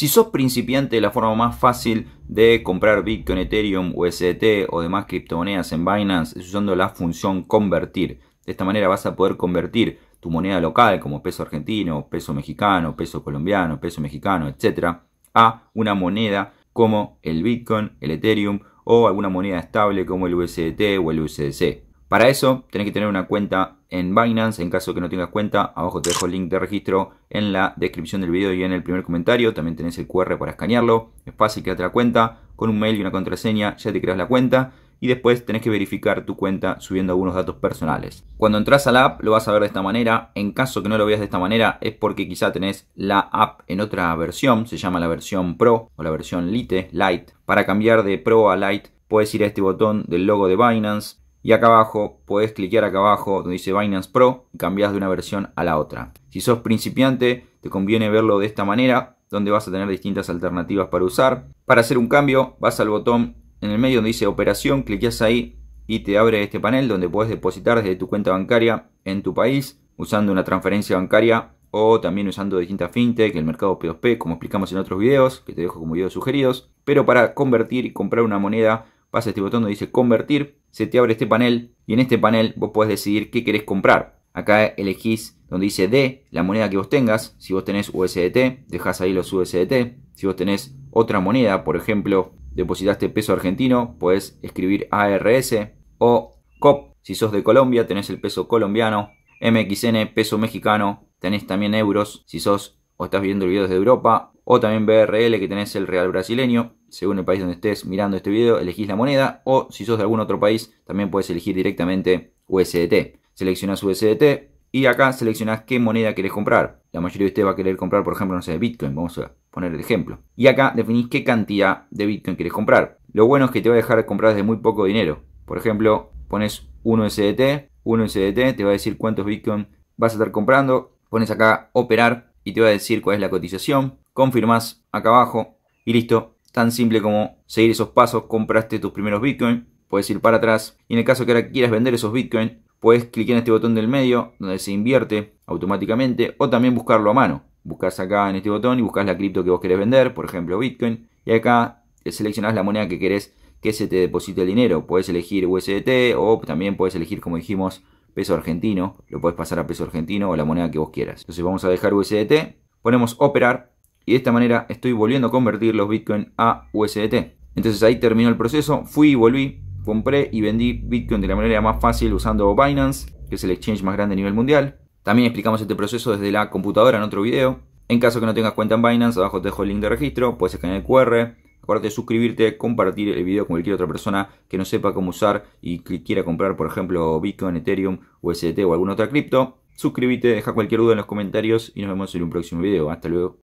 Si sos principiante, la forma más fácil de comprar Bitcoin, Ethereum, USDT o demás criptomonedas en Binance es usando la función convertir. De esta manera vas a poder convertir tu moneda local como peso argentino, peso mexicano, peso colombiano, peso mexicano, etc. a una moneda como el Bitcoin, el Ethereum o alguna moneda estable como el USDT o el USDC. Para eso tenés que tener una cuenta en Binance, en caso que no tengas cuenta, abajo te dejo el link de registro en la descripción del video y en el primer comentario, también tenés el QR para escanearlo, es fácil, quedate la cuenta, con un mail y una contraseña ya te creas la cuenta y después tenés que verificar tu cuenta subiendo algunos datos personales. Cuando entras a la app lo vas a ver de esta manera, en caso que no lo veas de esta manera es porque quizá tenés la app en otra versión, se llama la versión Pro o la versión Lite, Lite. Para cambiar de Pro a Lite puedes ir a este botón del logo de Binance, y acá abajo, puedes cliquear acá abajo donde dice Binance Pro y cambias de una versión a la otra. Si sos principiante, te conviene verlo de esta manera, donde vas a tener distintas alternativas para usar. Para hacer un cambio, vas al botón en el medio donde dice operación, cliqueas ahí y te abre este panel donde puedes depositar desde tu cuenta bancaria en tu país usando una transferencia bancaria o también usando distintas fintech, el mercado P2P, como explicamos en otros videos, que te dejo como videos sugeridos. Pero para convertir y comprar una moneda Pasa este botón donde dice convertir, se te abre este panel y en este panel vos podés decidir qué querés comprar. Acá elegís donde dice D, la moneda que vos tengas. Si vos tenés USDT, dejás ahí los USDT. Si vos tenés otra moneda, por ejemplo, depositaste peso argentino, podés escribir ARS o COP. Si sos de Colombia, tenés el peso colombiano. MXN, peso mexicano. Tenés también euros. Si sos o estás viendo el video desde Europa, o también BRL que tenés el real brasileño. Según el país donde estés mirando este video, elegís la moneda, o si sos de algún otro país, también puedes elegir directamente USDT. Seleccionás USDT y acá seleccionás qué moneda querés comprar. La mayoría de ustedes va a querer comprar, por ejemplo, no sé, Bitcoin, vamos a poner el ejemplo. Y acá definís qué cantidad de Bitcoin querés comprar. Lo bueno es que te va a dejar comprar desde muy poco dinero. Por ejemplo, pones 1 SDT, 1 SDT te va a decir cuántos Bitcoin vas a estar comprando. Pones acá operar y te va a decir cuál es la cotización. Confirmás acá abajo y listo. Tan simple como seguir esos pasos, compraste tus primeros Bitcoin, puedes ir para atrás. Y en el caso que ahora quieras vender esos Bitcoin, puedes clicar en este botón del medio donde se invierte automáticamente o también buscarlo a mano. Buscas acá en este botón y buscas la cripto que vos querés vender, por ejemplo Bitcoin, y acá seleccionás la moneda que querés que se te deposite el dinero. Puedes elegir USDT o también puedes elegir, como dijimos, peso argentino, lo puedes pasar a peso argentino o la moneda que vos quieras. Entonces vamos a dejar USDT, ponemos operar y de esta manera estoy volviendo a convertir los Bitcoin a USDT. Entonces ahí terminó el proceso, fui y volví, compré y vendí Bitcoin de la manera más fácil usando Binance, que es el exchange más grande a nivel mundial. También explicamos este proceso desde la computadora en otro video. En caso que no tengas cuenta en Binance, abajo te dejo el link de registro, puedes escanear el QR, Aparte de suscribirte, compartir el video con cualquier otra persona que no sepa cómo usar y que quiera comprar, por ejemplo, Bitcoin, Ethereum, USDT o alguna otra cripto. Suscríbete, deja cualquier duda en los comentarios y nos vemos en un próximo video. Hasta luego.